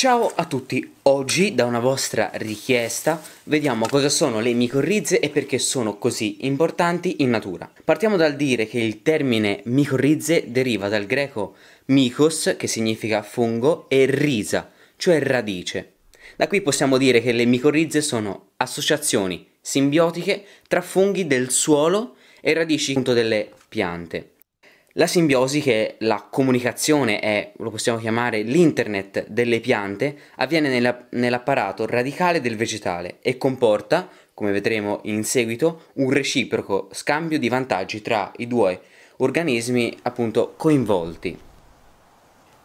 Ciao a tutti, oggi da una vostra richiesta vediamo cosa sono le micorrize e perché sono così importanti in natura. Partiamo dal dire che il termine micorrize deriva dal greco micos, che significa fungo, e risa, cioè radice. Da qui possiamo dire che le micorrize sono associazioni simbiotiche tra funghi del suolo e radici appunto, delle piante. La simbiosi, che è la comunicazione, è, lo possiamo chiamare l'internet delle piante, avviene nella, nell'apparato radicale del vegetale e comporta, come vedremo in seguito, un reciproco scambio di vantaggi tra i due organismi appunto coinvolti.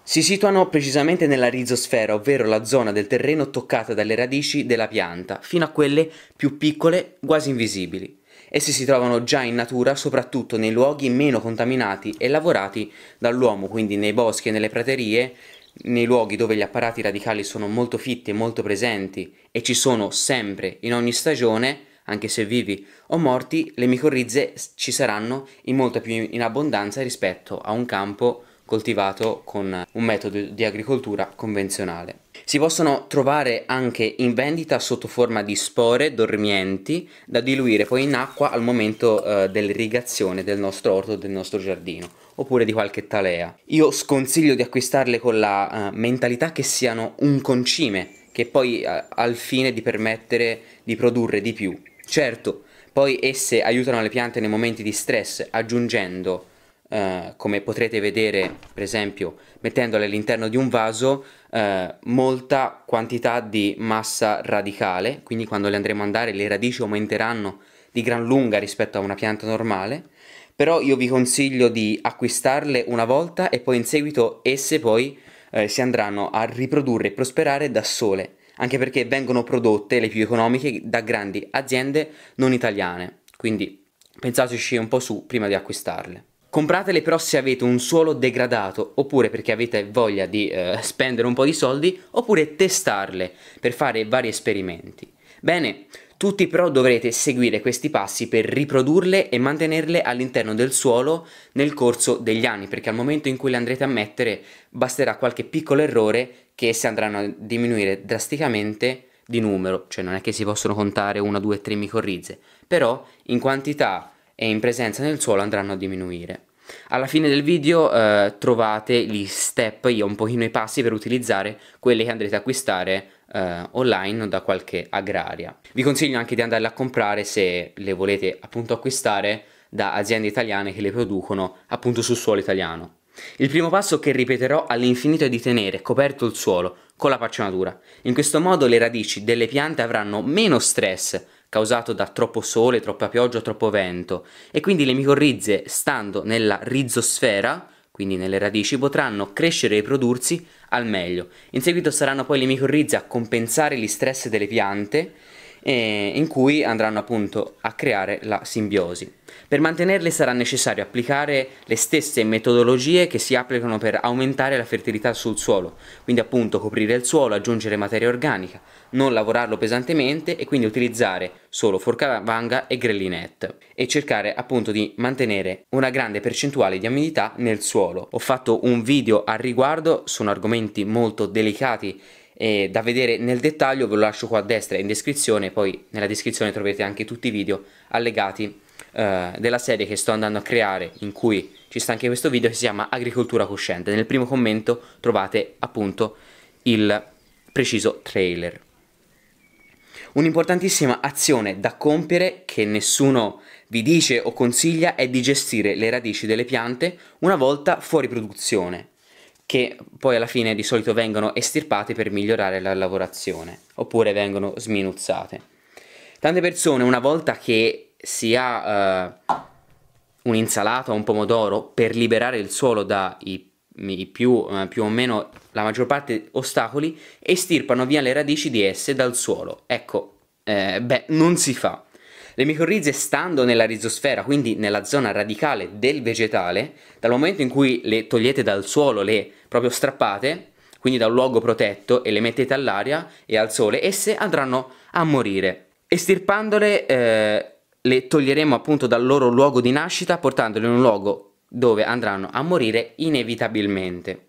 Si situano precisamente nella rizosfera, ovvero la zona del terreno toccata dalle radici della pianta, fino a quelle più piccole, quasi invisibili. Essi si trovano già in natura soprattutto nei luoghi meno contaminati e lavorati dall'uomo, quindi nei boschi e nelle praterie, nei luoghi dove gli apparati radicali sono molto fitti e molto presenti e ci sono sempre in ogni stagione, anche se vivi o morti, le micorrize ci saranno in molta più in abbondanza rispetto a un campo coltivato con un metodo di agricoltura convenzionale. Si possono trovare anche in vendita sotto forma di spore dormienti da diluire poi in acqua al momento eh, dell'irrigazione del nostro orto, del nostro giardino, oppure di qualche talea. Io sconsiglio di acquistarle con la eh, mentalità che siano un concime, che poi eh, al fine di permettere di produrre di più. Certo, poi esse aiutano le piante nei momenti di stress aggiungendo eh, come potrete vedere per esempio mettendole all'interno di un vaso, eh, molta quantità di massa radicale, quindi quando le andremo a andare le radici aumenteranno di gran lunga rispetto a una pianta normale, però io vi consiglio di acquistarle una volta e poi in seguito esse poi eh, si andranno a riprodurre e prosperare da sole, anche perché vengono prodotte le più economiche da grandi aziende non italiane, quindi pensateci un po' su prima di acquistarle. Compratele però se avete un suolo degradato oppure perché avete voglia di eh, spendere un po' di soldi oppure testarle per fare vari esperimenti. Bene, tutti però dovrete seguire questi passi per riprodurle e mantenerle all'interno del suolo nel corso degli anni perché al momento in cui le andrete a mettere basterà qualche piccolo errore che esse andranno a diminuire drasticamente di numero, cioè non è che si possono contare 1, 2, 3 micorrize, però in quantità e in presenza nel suolo andranno a diminuire. Alla fine del video eh, trovate gli step, io un pochino i passi per utilizzare quelli che andrete a acquistare eh, online o da qualche agraria. Vi consiglio anche di andarle a comprare se le volete appunto acquistare da aziende italiane che le producono appunto sul suolo italiano. Il primo passo che ripeterò all'infinito è di tenere coperto il suolo con la pacciamatura. In questo modo le radici delle piante avranno meno stress causato da troppo sole, troppa pioggia, troppo vento e quindi le micorrize stando nella rizosfera quindi nelle radici, potranno crescere e riprodursi al meglio. In seguito saranno poi le micorrize a compensare gli stress delle piante eh, in cui andranno appunto a creare la simbiosi. Per mantenerle sarà necessario applicare le stesse metodologie che si applicano per aumentare la fertilità sul suolo, quindi appunto coprire il suolo, aggiungere materia organica, non lavorarlo pesantemente e quindi utilizzare solo forca vanga e grellinette e cercare appunto di mantenere una grande percentuale di amidità nel suolo. Ho fatto un video al riguardo, sono argomenti molto delicati eh, da vedere nel dettaglio ve lo lascio qua a destra in descrizione, poi nella descrizione troverete anche tutti i video allegati eh, della serie che sto andando a creare in cui ci sta anche questo video che si chiama Agricoltura Cosciente. Nel primo commento trovate appunto il preciso trailer. Un'importantissima azione da compiere che nessuno vi dice o consiglia è di gestire le radici delle piante una volta fuori produzione che poi alla fine di solito vengono estirpate per migliorare la lavorazione oppure vengono sminuzzate. Tante persone una volta che si ha eh, un'insalata o un pomodoro per liberare il suolo dai più, eh, più o meno la maggior parte ostacoli estirpano via le radici di esse dal suolo. Ecco, eh, beh, non si fa. Le micorrize stando nella rizosfera, quindi nella zona radicale del vegetale, dal momento in cui le togliete dal suolo, le proprio strappate, quindi da un luogo protetto e le mettete all'aria e al sole, esse andranno a morire. Estirpandole eh, le toglieremo appunto dal loro luogo di nascita portandole in un luogo dove andranno a morire inevitabilmente.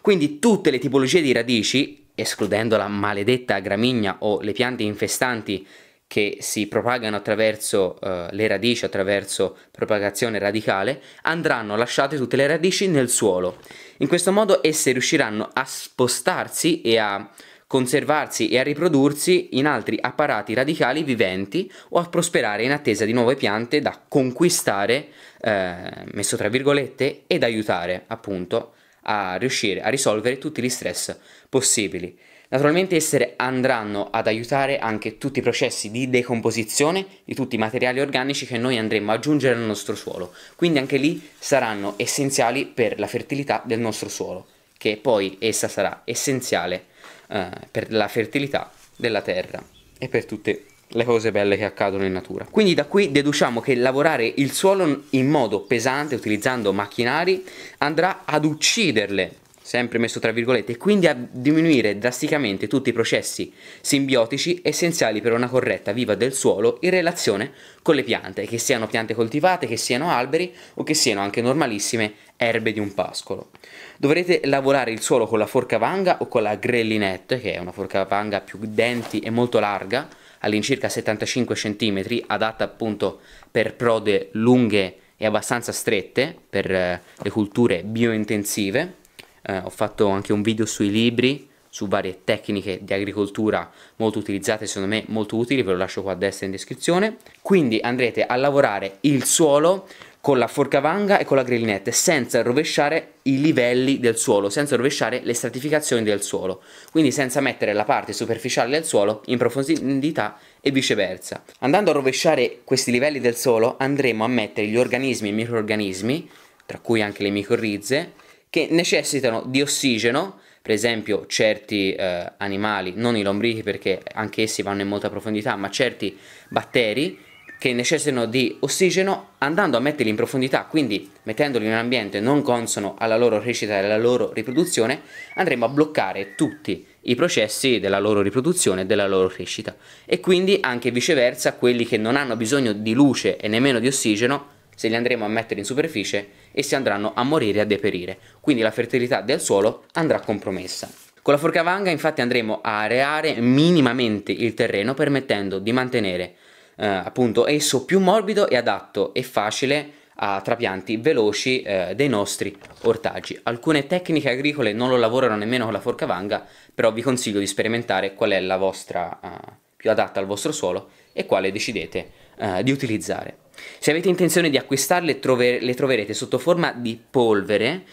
Quindi tutte le tipologie di radici, escludendo la maledetta gramigna o le piante infestanti che si propagano attraverso uh, le radici, attraverso propagazione radicale, andranno lasciate tutte le radici nel suolo. In questo modo esse riusciranno a spostarsi e a conservarsi e a riprodursi in altri apparati radicali viventi o a prosperare in attesa di nuove piante da conquistare, eh, messo tra virgolette, ed aiutare appunto a riuscire a risolvere tutti gli stress possibili. Naturalmente esse andranno ad aiutare anche tutti i processi di decomposizione di tutti i materiali organici che noi andremo ad aggiungere al nostro suolo, quindi anche lì saranno essenziali per la fertilità del nostro suolo, che poi essa sarà essenziale eh, per la fertilità della terra e per tutte le le cose belle che accadono in natura. Quindi da qui deduciamo che lavorare il suolo in modo pesante utilizzando macchinari andrà ad ucciderle, sempre messo tra virgolette, e quindi a diminuire drasticamente tutti i processi simbiotici essenziali per una corretta viva del suolo in relazione con le piante, che siano piante coltivate, che siano alberi o che siano anche normalissime erbe di un pascolo. Dovrete lavorare il suolo con la forca vanga o con la grellinette, che è una forca vanga più denti e molto larga, all'incirca 75 cm, adatta appunto per prode lunghe e abbastanza strette per eh, le culture biointensive. Eh, ho fatto anche un video sui libri, su varie tecniche di agricoltura molto utilizzate, secondo me molto utili, ve lo lascio qua a destra in descrizione. Quindi andrete a lavorare il suolo con la forcavanga e con la grillinette senza rovesciare i livelli del suolo, senza rovesciare le stratificazioni del suolo, quindi senza mettere la parte superficiale del suolo in profondità e viceversa. Andando a rovesciare questi livelli del suolo andremo a mettere gli organismi e i microorganismi, tra cui anche le micorrize, che necessitano di ossigeno, per esempio certi eh, animali, non i lombrichi perché anche essi vanno in molta profondità, ma certi batteri che necessitano di ossigeno andando a metterli in profondità, quindi mettendoli in un ambiente non consono alla loro crescita e alla loro riproduzione, andremo a bloccare tutti i processi della loro riproduzione e della loro crescita. E quindi anche viceversa, quelli che non hanno bisogno di luce e nemmeno di ossigeno, se li andremo a mettere in superficie, essi andranno a morire e a deperire. Quindi la fertilità del suolo andrà compromessa. Con la forca vanga infatti andremo a areare minimamente il terreno permettendo di mantenere eh, appunto esso più morbido e adatto e facile a trapianti veloci eh, dei nostri ortaggi. Alcune tecniche agricole non lo lavorano nemmeno con la forca vanga, però vi consiglio di sperimentare qual è la vostra eh, più adatta al vostro suolo e quale decidete eh, di utilizzare. Se avete intenzione di acquistarle trover le troverete sotto forma di polvere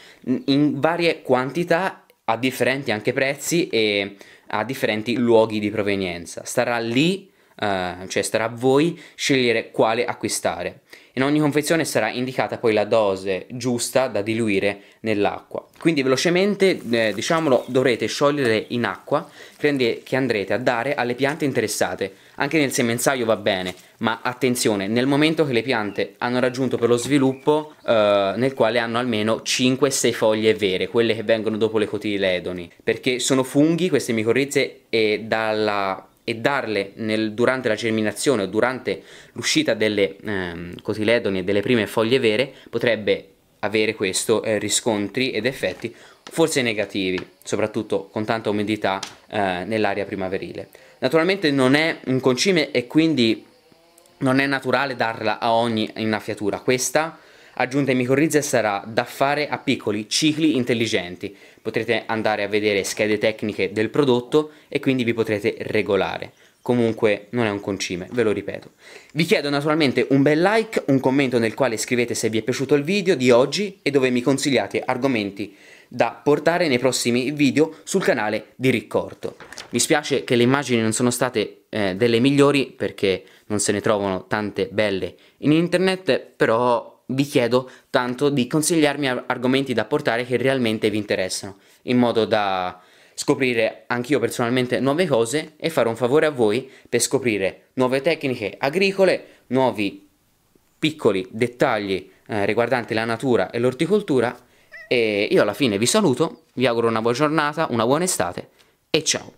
in varie quantità a differenti anche prezzi e a differenti luoghi di provenienza. Starà lì eh, cioè starà a voi scegliere quale acquistare. In ogni confezione sarà indicata poi la dose giusta da diluire nell'acqua. Quindi velocemente, eh, diciamolo, dovrete sciogliere in acqua che andrete a dare alle piante interessate. Anche nel semenzaio va bene, ma attenzione, nel momento che le piante hanno raggiunto per lo sviluppo eh, nel quale hanno almeno 5-6 foglie vere, quelle che vengono dopo le cotiledoni, perché sono funghi queste micorrize e dalla e darle nel, durante la germinazione o durante l'uscita delle ehm, cotiledoni e delle prime foglie vere potrebbe avere questo eh, riscontri ed effetti forse negativi, soprattutto con tanta umidità eh, nell'aria primaverile. Naturalmente non è un concime e quindi non è naturale darla a ogni innaffiatura. Questa aggiunta ai micorrize sarà da fare a piccoli cicli intelligenti. Potrete andare a vedere schede tecniche del prodotto e quindi vi potrete regolare. Comunque non è un concime, ve lo ripeto. Vi chiedo naturalmente un bel like, un commento nel quale scrivete se vi è piaciuto il video di oggi e dove mi consigliate argomenti da portare nei prossimi video sul canale di Riccorto. Mi spiace che le immagini non sono state eh, delle migliori perché non se ne trovano tante belle in internet, però vi chiedo tanto di consigliarmi argomenti da portare che realmente vi interessano, in modo da scoprire anch'io personalmente nuove cose e fare un favore a voi per scoprire nuove tecniche agricole, nuovi piccoli dettagli eh, riguardanti la natura e l'orticoltura e io alla fine vi saluto, vi auguro una buona giornata, una buona estate e ciao!